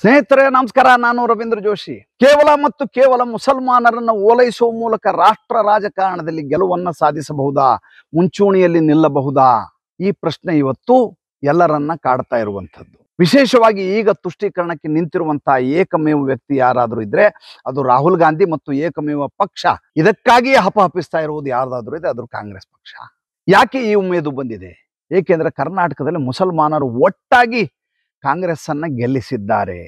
ಸ್ನೇಹಿತರೆ ನಮಸ್ಕಾರ ನಾನು ರವೀಂದ್ರ ಜೋಶಿ ಕೇವಲ ಮತ್ತು ಕೇವಲ ಮುಸಲ್ಮಾನರನ್ನ ಓಲೈಸುವ ಮೂಲಕ ರಾಷ್ಟ್ರ ರಾಜಕಾರಣದಲ್ಲಿ ಗೆಲುವನ್ನ ಸಾಧಿಸಬಹುದಾ ಮುಂಚೂಣಿಯಲ್ಲಿ ನಿಲ್ಲಬಹುದಾ ಈ ಪ್ರಶ್ನೆ ಇವತ್ತು ಎಲ್ಲರನ್ನ ಕಾಡ್ತಾ ಇರುವಂತದ್ದು ವಿಶೇಷವಾಗಿ ಈಗ ತುಷ್ಟೀಕರಣಕ್ಕೆ ನಿಂತಿರುವಂತಹ ಏಕಮೇವ ವ್ಯಕ್ತಿ ಯಾರಾದರೂ ಇದ್ರೆ ಅದು ರಾಹುಲ್ ಗಾಂಧಿ ಮತ್ತು ಏಕಮೇವ ಪಕ್ಷ ಇದಕ್ಕಾಗಿಯೇ ಹಪಹಪಿಸ್ತಾ ಇರುವುದು ಯಾರಾದರೂ ಇದೆ ಅದು ಕಾಂಗ್ರೆಸ್ ಪಕ್ಷ ಯಾಕೆ ಈ ಉಮೇದು ಬಂದಿದೆ ಏಕೆಂದ್ರೆ ಕರ್ನಾಟಕದಲ್ಲಿ ಮುಸಲ್ಮಾನರು ಒಟ್ಟಾಗಿ ಕಾಂಗ್ರೆಸ್ ಅನ್ನ ಗೆಲ್ಲಿಸಿದ್ದಾರೆ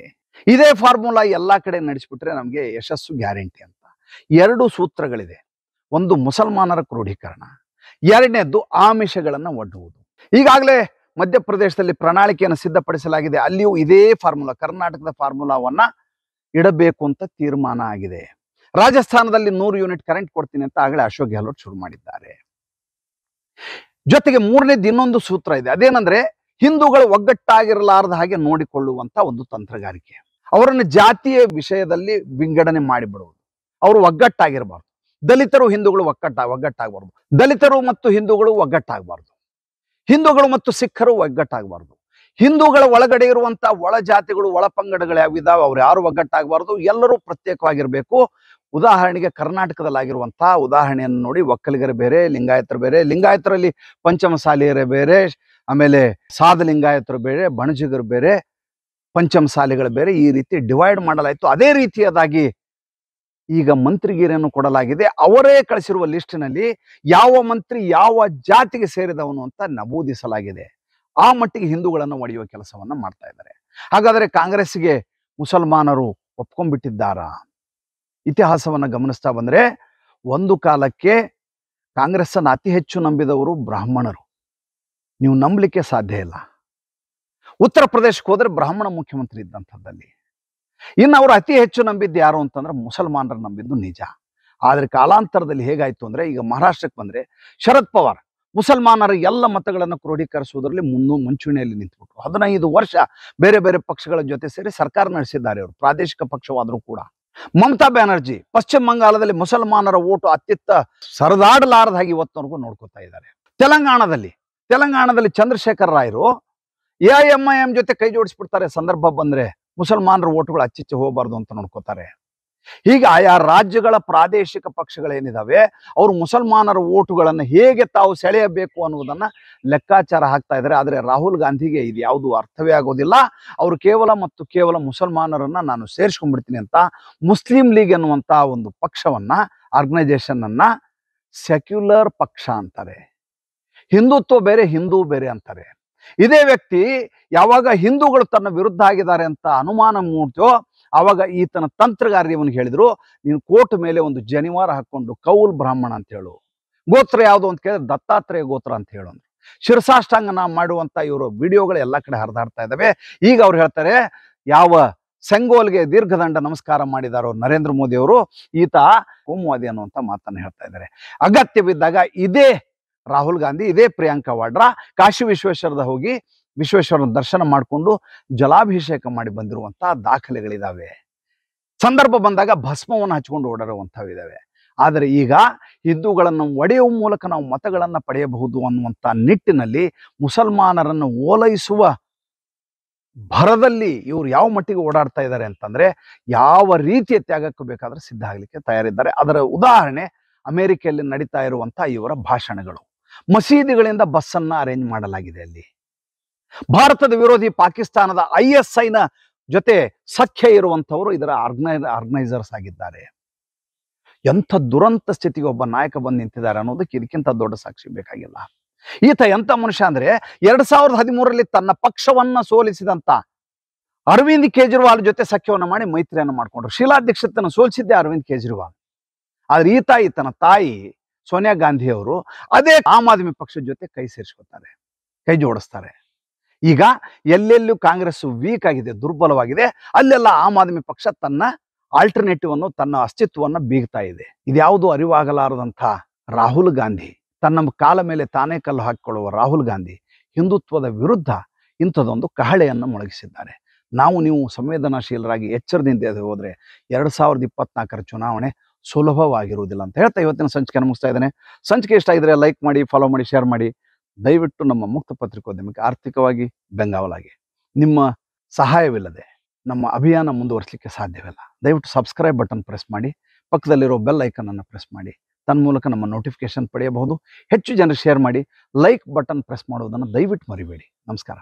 ಇದೇ ಫಾರ್ಮುಲಾ ಎಲ್ಲಾ ಕಡೆ ನಡೆಸಿಬಿಟ್ರೆ ನಮಗೆ ಯಶಸ್ಸು ಗ್ಯಾರಂಟಿ ಅಂತ ಎರಡು ಸೂತ್ರಗಳಿದೆ ಒಂದು ಮುಸಲ್ಮಾನರ ಕ್ರೋಢೀಕರಣ ಎರಡನೇದ್ದು ಆಮಿಷಗಳನ್ನ ಒಡ್ಡುವುದು ಈಗಾಗಲೇ ಮಧ್ಯಪ್ರದೇಶದಲ್ಲಿ ಪ್ರಣಾಳಿಕೆಯನ್ನು ಸಿದ್ಧಪಡಿಸಲಾಗಿದೆ ಅಲ್ಲಿಯೂ ಇದೇ ಫಾರ್ಮುಲಾ ಕರ್ನಾಟಕದ ಫಾರ್ಮುಲಾವನ್ನ ಇಡಬೇಕು ಅಂತ ತೀರ್ಮಾನ ಆಗಿದೆ ರಾಜಸ್ಥಾನದಲ್ಲಿ ನೂರು ಯೂನಿಟ್ ಕರೆಂಟ್ ಕೊಡ್ತೀನಿ ಅಂತ ಆಗಲೇ ಅಶೋಕ್ ಗೆಹ್ಲೋಟ್ ಶುರು ಮಾಡಿದ್ದಾರೆ ಜೊತೆಗೆ ಮೂರನೇದು ಇನ್ನೊಂದು ಸೂತ್ರ ಇದೆ ಅದೇನಂದ್ರೆ ಹಿಂದೂಗಳು ಒಗ್ಗಟ್ಟಾಗಿರಲಾರದ ಹಾಗೆ ನೋಡಿಕೊಳ್ಳುವಂತ ಒಂದು ತಂತ್ರಗಾರಿಕೆ ಅವರನ್ನು ಜಾತಿಯ ವಿಷಯದಲ್ಲಿ ವಿಂಗಡಣೆ ಮಾಡಿಬಿಡುವುದು ಅವರು ಒಗ್ಗಟ್ಟಾಗಿರಬಾರ್ದು ದಲಿತರು ಹಿಂದೂಗಳು ಒಗ್ಗಟ್ಟ ಒಗ್ಗಟ್ಟಾಗಬಾರ್ದು ದಲಿತರು ಮತ್ತು ಹಿಂದೂಗಳು ಒಗ್ಗಟ್ಟಾಗಬಾರ್ದು ಹಿಂದೂಗಳು ಮತ್ತು ಸಿಖ್ಖರು ಒಗ್ಗಟ್ಟಾಗಬಾರ್ದು ಹಿಂದೂಗಳ ಒಳಗಡೆ ಇರುವಂತಹ ಒಳ ಜಾತಿಗಳು ಒಳ ಪಂಗಡಗಳು ಯಾವಿದಾವೆ ಅವ್ರು ಯಾರು ಒಗ್ಗಟ್ಟಾಗಬಾರ್ದು ಎಲ್ಲರೂ ಪ್ರತ್ಯೇಕವಾಗಿರಬೇಕು ಉದಾಹರಣೆಗೆ ಕರ್ನಾಟಕದಲ್ಲಿ ಆಗಿರುವಂತಹ ಉದಾಹರಣೆಯನ್ನು ನೋಡಿ ಒಕ್ಕಲಿಗರು ಬೇರೆ ಲಿಂಗಾಯತರು ಬೇರೆ ಲಿಂಗಾಯತರಲ್ಲಿ ಪಂಚಮಸಾಲಿಯರೇ ಬೇರೆ ಆಮೇಲೆ ಸಾಧ ಬೇರೆ ಬಣಜಿಗರು ಬೇರೆ ಸಾಲಿಗಳು ಬೇರೆ ಈ ರೀತಿ ಡಿವೈಡ್ ಮಾಡಲಾಯಿತು ಅದೇ ರೀತಿಯದಾಗಿ ಈಗ ಮಂತ್ರಿಗಿರಿಯನ್ನು ಕೊಡಲಾಗಿದೆ ಅವರೇ ಕಳಿಸಿರುವ ಲಿಸ್ಟಿನಲ್ಲಿ ಯಾವ ಮಂತ್ರಿ ಯಾವ ಜಾತಿಗೆ ಸೇರಿದವನು ಅಂತ ನಮೂದಿಸಲಾಗಿದೆ ಆ ಮಟ್ಟಿಗೆ ಹಿಂದೂಗಳನ್ನು ಒಡೆಯುವ ಕೆಲಸವನ್ನು ಮಾಡ್ತಾ ಇದ್ದಾರೆ ಹಾಗಾದರೆ ಕಾಂಗ್ರೆಸ್ಗೆ ಮುಸಲ್ಮಾನರು ಒಪ್ಕೊಂಡ್ಬಿಟ್ಟಿದ್ದಾರಾ ಇತಿಹಾಸವನ್ನು ಗಮನಿಸ್ತಾ ಬಂದರೆ ಒಂದು ಕಾಲಕ್ಕೆ ಕಾಂಗ್ರೆಸ್ಸನ್ನು ಅತಿ ಹೆಚ್ಚು ನಂಬಿದವರು ಬ್ರಾಹ್ಮಣರು ನೀವು ನಂಬಲಿಕ್ಕೆ ಸಾಧ್ಯ ಇಲ್ಲ ಉತ್ತರ ಪ್ರದೇಶಕ್ಕೆ ಹೋದರೆ ಬ್ರಾಹ್ಮಣ ಮುಖ್ಯಮಂತ್ರಿ ಇದ್ದಂಥದ್ದಲ್ಲಿ ಇನ್ನು ಅವರು ಅತಿ ಹೆಚ್ಚು ನಂಬಿದ್ದು ಯಾರು ಅಂತಂದ್ರೆ ಮುಸಲ್ಮಾನರ ನಂಬಿದ್ದು ನಿಜ ಆದರೆ ಕಾಲಾಂತರದಲ್ಲಿ ಹೇಗಾಯಿತು ಅಂದ್ರೆ ಈಗ ಮಹಾರಾಷ್ಟ್ರಕ್ಕೆ ಬಂದ್ರೆ ಶರದ್ ಪವಾರ್ ಮುಸಲ್ಮಾನರ ಎಲ್ಲ ಮತಗಳನ್ನು ಕ್ರೋಢೀಕರಿಸುವುದರಲ್ಲಿ ಮುನ್ನು ಮುಂಚೂಣಿಯಲ್ಲಿ ನಿಂತುಬಿಟ್ರು ಹದಿನೈದು ವರ್ಷ ಬೇರೆ ಬೇರೆ ಪಕ್ಷಗಳ ಜೊತೆ ಸೇರಿ ಸರ್ಕಾರ ನಡೆಸಿದ್ದಾರೆ ಅವರು ಪ್ರಾದೇಶಿಕ ಪಕ್ಷವಾದರೂ ಕೂಡ ಮಮತಾ ಬ್ಯಾನರ್ಜಿ ಪಶ್ಚಿಮ ಬಂಗಾಳದಲ್ಲಿ ಮುಸಲ್ಮಾನರ ಓಟು ಅತ್ಯಂತ ಸರದಾಡಲಾರದಾಗಿ ಇವತ್ತಿನವರೆಗೂ ನೋಡ್ಕೋತಾ ಇದ್ದಾರೆ ತೆಲಂಗಾಣದಲ್ಲಿ ತೆಲಂಗಾಣದಲ್ಲಿ ಚಂದ್ರಶೇಖರ್ ರಾಯರು A I M I M ಜೊತೆ ಕೈ ಜೋಡಿಸ್ಬಿಡ್ತಾರೆ ಸಂದರ್ಭ ಬಂದ್ರೆ ಮುಸಲ್ಮಾನರ ಓಟುಗಳು ಅಚ್ಚಿಚ್ಚಿ ಹೋಗಬಾರ್ದು ಅಂತ ನೋಡ್ಕೋತಾರೆ ಹೀಗೆ ಆಯಾ ರಾಜ್ಯಗಳ ಪ್ರಾದೇಶಿಕ ಪಕ್ಷಗಳೇನಿದಾವೆ ಅವರು ಮುಸಲ್ಮಾನರ ಓಟುಗಳನ್ನು ಹೇಗೆ ತಾವು ಸೆಳೆಯಬೇಕು ಅನ್ನುವುದನ್ನ ಲೆಕ್ಕಾಚಾರ ಹಾಕ್ತಾ ಇದ್ದಾರೆ ಆದರೆ ರಾಹುಲ್ ಗಾಂಧಿಗೆ ಇದು ಯಾವುದು ಅರ್ಥವೇ ಆಗೋದಿಲ್ಲ ಅವರು ಕೇವಲ ಮತ್ತು ಕೇವಲ ಮುಸಲ್ಮಾನರನ್ನ ನಾನು ಸೇರಿಸ್ಕೊಂಡ್ಬಿಡ್ತೀನಿ ಅಂತ ಮುಸ್ಲಿಂ ಲೀಗ್ ಎನ್ನುವಂತ ಒಂದು ಪಕ್ಷವನ್ನ ಆರ್ಗನೈಸೇಷನ್ ಅನ್ನ ಸೆಕ್ಯುಲರ್ ಪಕ್ಷ ಅಂತಾರೆ ಹಿಂದುತ್ವ ಬೇರೆ ಹಿಂದೂ ಬೇರೆ ಅಂತಾರೆ ಇದೇ ವ್ಯಕ್ತಿ ಯಾವಾಗ ಹಿಂದೂಗಳು ತನ್ನ ವಿರುದ್ಧ ಆಗಿದ್ದಾರೆ ಅಂತ ಅನುಮಾನ ಮೂಡ್ತೋ ಆವಾಗ ಈತನ ತಂತ್ರಗಾರ್ಯವನ್ನು ಹೇಳಿದ್ರು ನೀನು ಕೋಟ್ ಮೇಲೆ ಒಂದು ಜನಿವಾರ ಹಾಕೊಂಡು ಕೌಲ್ ಬ್ರಾಹ್ಮಣ ಅಂತ ಹೇಳು ಗೋತ್ರ ಯಾವುದು ಅಂತ ಕೇಳಿದ್ರೆ ದತ್ತಾತ್ರೇಯ ಗೋತ್ರ ಅಂತ ಹೇಳು ನಾ ಮಾಡುವಂತ ಇವರು ವಿಡಿಯೋಗಳು ಎಲ್ಲ ಕಡೆ ಹರಿದಾಡ್ತಾ ಇದ್ದಾವೆ ಈಗ ಅವ್ರು ಹೇಳ್ತಾರೆ ಯಾವ ಸೆಂಗೋಲ್ಗೆ ದೀರ್ಘದಂಡ ನಮಸ್ಕಾರ ಮಾಡಿದಾರೋ ನರೇಂದ್ರ ಮೋದಿ ಅವರು ಈತ ಕೋಮುವಾದಿ ಅನ್ನುವಂಥ ಮಾತನ್ನು ಹೇಳ್ತಾ ಇದ್ದಾರೆ ಬಿದ್ದಾಗ ಇದೇ ರಾಹುಲ್ ಗಾಂಧಿ ಇದೇ ಪ್ರಿಯಾಂಕಾ ವಾಡ್ರಾ ಕಾಶಿ ವಿಶ್ವೇಶ್ವರದ ಹೋಗಿ ವಿಶ್ವೇಶ್ವರನ ದರ್ಶನ ಮಾಡಿಕೊಂಡು ಜಲಾಭಿಷೇಕ ಮಾಡಿ ಬಂದಿರುವಂತಹ ದಾಖಲೆಗಳಿದಾವೆ ಸಂದರ್ಭ ಬಂದಾಗ ಭಸ್ಮವನ್ನು ಹಚ್ಕೊಂಡು ಇದ್ದಾವೆ ಆದರೆ ಈಗ ಹಿಂದೂಗಳನ್ನು ಒಡೆಯುವ ಮೂಲಕ ನಾವು ಮತಗಳನ್ನು ಪಡೆಯಬಹುದು ಅನ್ನುವಂಥ ನಿಟ್ಟಿನಲ್ಲಿ ಮುಸಲ್ಮಾನರನ್ನು ಓಲೈಸುವ ಭರದಲ್ಲಿ ಇವರು ಯಾವ ಮಟ್ಟಿಗೆ ಓಡಾಡ್ತಾ ಇದ್ದಾರೆ ಅಂತಂದರೆ ಯಾವ ರೀತಿಯ ತ್ಯಾಗಕ್ಕೆ ಬೇಕಾದರೂ ಸಿದ್ಧ ಆಗಲಿಕ್ಕೆ ತಯಾರಿದ್ದಾರೆ ಅದರ ಉದಾಹರಣೆ ಅಮೆರಿಕೆಯಲ್ಲಿ ನಡೀತಾ ಇರುವಂಥ ಇವರ ಭಾಷಣಗಳು ಮಸೀದಿಗಳಿಂದ ಬಸ್ಸನ್ನ ಅರೇಂಜ್ ಮಾಡಲಾಗಿದೆ ಅಲ್ಲಿ ಭಾರತದ ವಿರೋಧಿ ಪಾಕಿಸ್ತಾನದ ಐ ಎಸ್ ಐನ ಜೊತೆ ಸಖ್ಯ ಇರುವಂಥವರು ಇದರ ಆರ್ಗನೈ ಆರ್ಗನೈಸರ್ಸ್ ಆಗಿದ್ದಾರೆ ಎಂಥ ದುರಂತ ಸ್ಥಿತಿಗೆ ಒಬ್ಬ ನಾಯಕ ಬಂದು ನಿಂತಿದ್ದಾರೆ ಅನ್ನೋದಕ್ಕೆ ಇದಕ್ಕಿಂತ ದೊಡ್ಡ ಸಾಕ್ಷಿ ಬೇಕಾಗಿಲ್ಲ ಈತ ಎಂಥ ಮನುಷ್ಯ ಅಂದ್ರೆ ಎರಡ್ ಸಾವಿರದ ಹದಿಮೂರರಲ್ಲಿ ತನ್ನ ಪಕ್ಷವನ್ನ ಸೋಲಿಸಿದಂತ ಅರವಿಂದ್ ಕೇಜ್ರಿವಾಲ್ ಜೊತೆ ಸಖ್ಯವನ್ನು ಮಾಡಿ ಮೈತ್ರಿಯನ್ನು ಮಾಡಿಕೊಂಡ್ರು ಶೀಲಾಧ್ಯಕ್ಷತನ ಸೋಲಿಸಿದ್ದೆ ಅರವಿಂದ್ ಕೇಜ್ರಿವಾಲ್ ಆದ್ರೆ ಈತ ಈತನ ತಾಯಿ ಸೋನಿಯಾ ಗಾಂಧಿ ಅವರು ಅದೇ ಆಮ್ ಆದ್ಮಿ ಪಕ್ಷದ ಜೊತೆ ಕೈ ಸೇರಿಸ್ಕೊತಾರೆ ಕೈ ಜೋಡಿಸ್ತಾರೆ ಈಗ ಎಲ್ಲೆಲ್ಲೂ ಕಾಂಗ್ರೆಸ್ ವೀಕ್ ಆಗಿದೆ ದುರ್ಬಲವಾಗಿದೆ ಅಲ್ಲೆಲ್ಲ ಆಮ್ ಆದ್ಮಿ ಪಕ್ಷ ತನ್ನ ಆಲ್ಟರ್ನೇಟಿವ್ ಅನ್ನು ತನ್ನ ಅಸ್ತಿತ್ವವನ್ನು ಬೀಗ್ತಾ ಇದೆ ಇದ್ಯಾವುದು ಅರಿವಾಗಲಾರದಂತ ರಾಹುಲ್ ಗಾಂಧಿ ತನ್ನ ಕಾಲ ಮೇಲೆ ತಾನೇ ಕಲ್ಲು ಹಾಕಿಕೊಳ್ಳುವ ರಾಹುಲ್ ಗಾಂಧಿ ಹಿಂದುತ್ವದ ವಿರುದ್ಧ ಇಂಥದೊಂದು ಕಹಳೆಯನ್ನು ಮೊಳಗಿಸಿದ್ದಾರೆ ನಾವು ನೀವು ಸಂವೇದನಾಶೀಲರಾಗಿ ಎಚ್ಚರದಿಂದ ಹೋದ್ರೆ ಎರಡು ಸಾವಿರದ ಇಪ್ಪತ್ನಾಲ್ಕರ ಚುನಾವಣೆ ಸುಲಭವಾಗಿರುವುದಿಲ್ಲ ಅಂತ ಹೇಳ್ತಾ ಇವತ್ತಿನ ಸಂಚಿಕೆ ಮುಗಿಸ್ತಾ ಇದ್ದೇನೆ ಸಂಚಿಕೆ ಇಷ್ಟ ಇದ್ರೆ ಲೈಕ್ ಮಾಡಿ ಫಾಲೋ ಮಾಡಿ ಶೇರ್ ಮಾಡಿ ದಯವಿಟ್ಟು ನಮ್ಮ ಮುಕ್ತ ಪತ್ರಿಕೋದ್ಯಮಕ್ಕೆ ಆರ್ಥಿಕವಾಗಿ ಬೆಂಗಾವಲಾಗಿ ನಿಮ್ಮ ಸಹಾಯವಿಲ್ಲದೆ ನಮ್ಮ ಅಭಿಯಾನ ಮುಂದುವರಿಸಲಿಕ್ಕೆ ಸಾಧ್ಯವಿಲ್ಲ ದಯವಿಟ್ಟು ಸಬ್ಸ್ಕ್ರೈಬ್ ಬಟನ್ ಪ್ರೆಸ್ ಮಾಡಿ ಪಕ್ಕದಲ್ಲಿರೋ ಬೆಲ್ ಅನ್ನು ಪ್ರೆಸ್ ಮಾಡಿ ತನ್ನ ಮೂಲಕ ನಮ್ಮ ನೋಟಿಫಿಕೇಶನ್ ಪಡೆಯಬಹುದು ಹೆಚ್ಚು ಜನರು ಶೇರ್ ಮಾಡಿ ಲೈಕ್ ಬಟನ್ ಪ್ರೆಸ್ ಮಾಡುವುದನ್ನು ದಯವಿಟ್ಟು ಮರಿಬೇಡಿ ನಮಸ್ಕಾರ